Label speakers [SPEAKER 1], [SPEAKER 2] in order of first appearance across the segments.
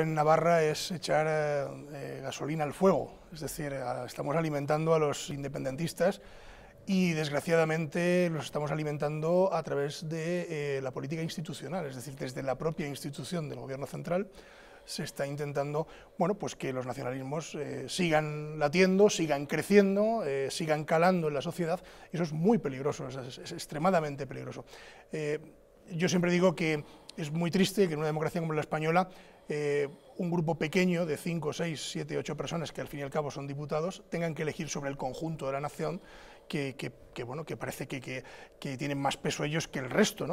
[SPEAKER 1] En Navarra es echar eh, eh, gasolina al fuego, es decir, estamos alimentando a los independentistas y desgraciadamente los estamos alimentando a través de eh, la política institucional, es decir, desde la propia institución del gobierno central se está intentando bueno, pues que los nacionalismos sigan latiendo, sigan creciendo, sigan calando en la sociedad eso es muy peligroso, es extremadamente peligroso. yo siempre digo que es muy triste que en una democracia como la española eh, un grupo pequeño de 5, 6, 7, 8 personas, que al fin y al cabo son diputados, tengan que elegir sobre el conjunto de la nación que, bueno, que parece que, tienen más peso ellos que el resto,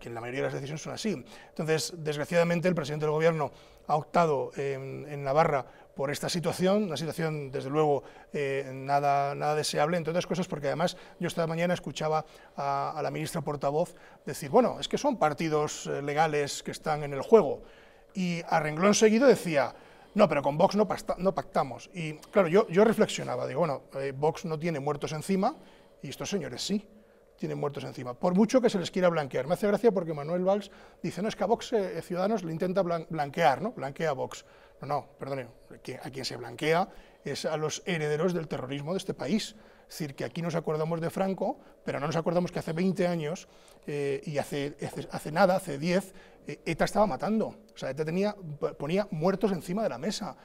[SPEAKER 1] que en la mayoría de las decisiones son así. Entonces, desgraciadamente, el presidente del Gobierno ha optado en, Navarra por esta situación, una situación desde luego eh, nada, nada deseable, entre otras cosas, porque además yo esta mañana escuchaba a, a la ministra portavoz decir, bueno, es que son partidos eh, legales que están en el juego, y a renglón seguido decía, no, pero con Vox no, pactamos. Y claro, yo, yo reflexionaba, digo, bueno, eh, Vox no tiene muertos encima y estos señores sí tienen muertos encima, por mucho que se les quiera blanquear. Me hace gracia porque Manuel Valls dice, no, es que a Vox eh, Ciudadanos le intenta blanquear, ¿no? Blanquea a Vox. No, no, perdone, a quien se blanquea es a los herederos del terrorismo de este país. Es decir, que aquí nos acordamos de Franco, pero no nos acordamos que hace 20 años eh, y hace, hace, nada, hace 10, ETA eh, e estaba matando. O sea, ETA tenía, ponía muertos encima de la mesa.